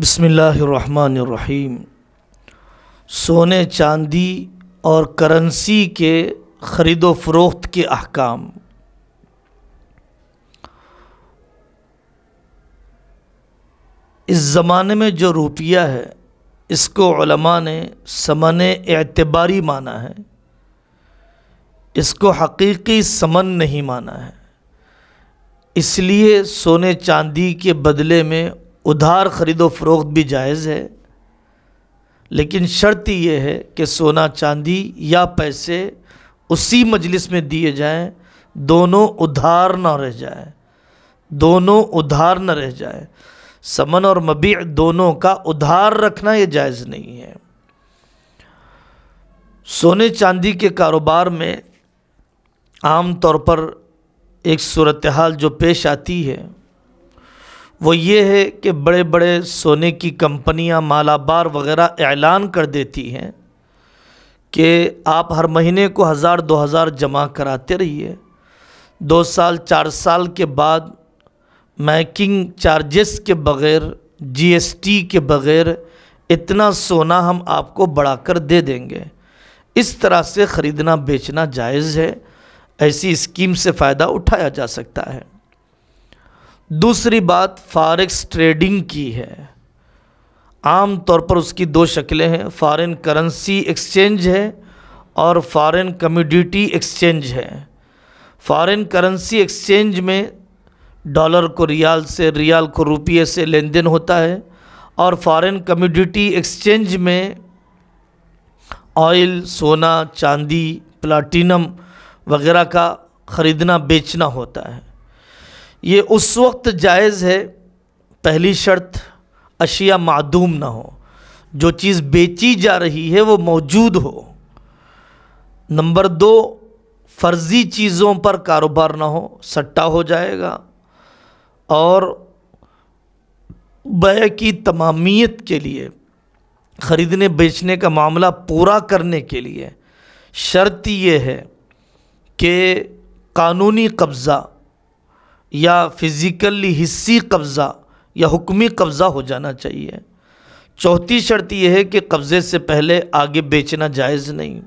बसमीम सोने चांदी और करेंसी के ख़रीदो फरोख्त के अहकाम इस ज़माने में जो रुपया है इसको ने समन एतबारी माना है इसको हकीकी समन नहीं माना है इसलिए सोने चांदी के बदले में उधार ख़रीदो फरोख्त भी जायज़ है लेकिन शर्त यह है कि सोना चांदी या पैसे उसी मजलिस में दिए जाएं दोनों उधार ना रह जाए दोनों उधार न रह जाए समन और मबी दोनों का उधार रखना ये जायज़ नहीं है सोने चांदी के कारोबार में आम तौर पर एक सूरत हाल जो पेश आती है वो ये है कि बड़े बड़े सोने की कंपनियां मालाबार वगैरह ऐलान कर देती हैं कि आप हर महीने को हज़ार दो हज़ार जमा कराते रहिए दो साल चार साल के बाद मैकिंग चार्जेस के बग़ैर जीएसटी के बग़ैर इतना सोना हम आपको बढ़ा कर दे देंगे इस तरह से ख़रीदना बेचना जायज़ है ऐसी स्कीम से फ़ायदा उठाया जा सकता है दूसरी बात फारेक्स ट्रेडिंग की है आम तौर पर उसकी दो शक्लें हैं फॉरेन करेंसी एक्सचेंज है और फॉरेन कम्यूडिटी एक्सचेंज है फॉरेन करेंसी एक्सचेंज में डॉलर को रियाल से रियाल को रुपये से लेन देन होता है और फॉरेन कम्यूडिटी एक्सचेंज में ऑयल सोना चांदी प्लाटिनम वगैरह का ख़रीदना बेचना होता है ये उस वक्त जायज़ है पहली शर्त अशिया मदूम ना हो जो चीज़ बेची जा रही है वो मौजूद हो नंबर दो फ़र्ज़ी चीज़ों पर कारोबार ना हो सट्टा हो जाएगा और बय की तमामियत के लिए ख़रीदने बेचने का मामला पूरा करने के लिए शर्त ये है कि कानूनी कब्ज़ा या फिज़िकली हिस्सी कब्ज़ा या हुक्मी कब्ज़ा हो जाना चाहिए चौथी शर्त यह है कि कब्ज़े से पहले आगे बेचना जायज़ नहीं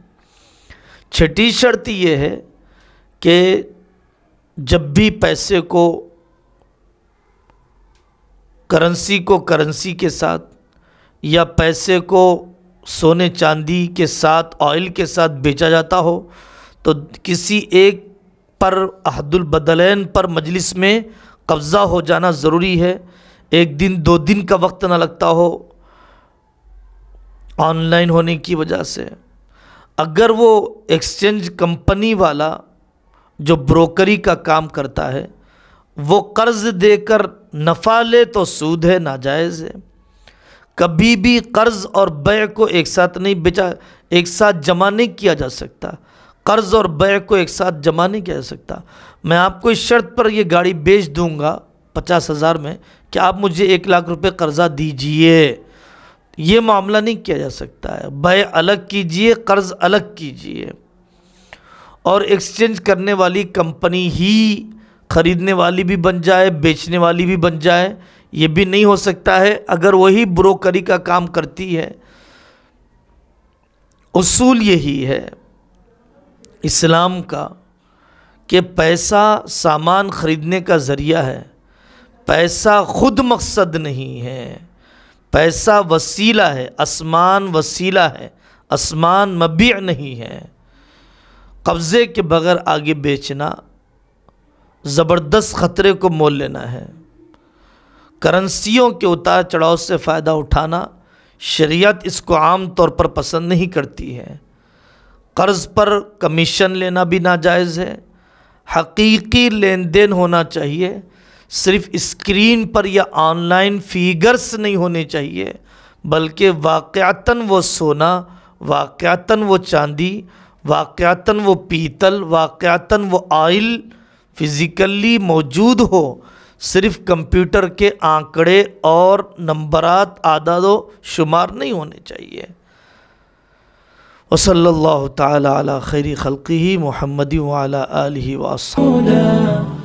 छठी शर्त यह है कि जब भी पैसे को करेंसी को करेंसी के साथ या पैसे को सोने चांदी के साथ ऑयल के साथ बेचा जाता हो तो किसी एक पर अहदुलबदलैन पर मजलिस में कब्ज़ा हो जाना ज़रूरी है एक दिन दो दिन का वक्त ना लगता हो ऑनलाइन होने की वजह से अगर वो एक्सचेंज कंपनी वाला जो ब्रोकरी का काम करता है वो कर्ज़ देकर नफ़ा ले तो सूद है नाजायज़ है कभी भी कर्ज़ और बै को एक साथ नहीं बेचा एक साथ जमा नहीं किया जा सकता कर्ज और बै को एक साथ जमा नहीं किया जा सकता मैं आपको इस शर्त पर यह गाड़ी बेच दूंगा पचास हज़ार में कि आप मुझे एक लाख रुपए कर्ज़ा दीजिए ये मामला नहीं किया जा सकता है बै अलग कीजिए कर्ज़ अलग कीजिए और एक्सचेंज करने वाली कंपनी ही ख़रीदने वाली भी बन जाए बेचने वाली भी बन जाए ये भी नहीं हो सकता है अगर वही ब्रोकरी का काम करती है उसूल यही है इस्लाम का कि पैसा सामान ख़रीदने का ज़रिया है पैसा ख़ुद मकसद नहीं है पैसा वसीला है आसमान वसीला है आसमान मबी नहीं है कब्ज़े के बगैर आगे बेचना ज़बरदस्त ख़तरे को मोल लेना है करंसीों के उतार चढ़ाव से फ़ायदा उठाना शरीयत इसको आम तौर पर पसंद नहीं करती है कर्ज़ पर कमीशन लेना भी नाजायज़ है हकीकी लेन देन होना चाहिए सिर्फ स्क्रीन पर या ऑनलाइन फिगर्स नहीं होने चाहिए बल्कि वाक़ता वो सोना वाक़ता वो चांदी वाक़ता वो पीतल वाक़ता वो आयल फिज़िकली मौजूद हो सिर्फ कंप्यूटर के आंकड़े और नंबरात आदाद शुमार नहीं होने चाहिए وصلى الله تعالى على خير خلقه محمد وعلى آله وأصحابه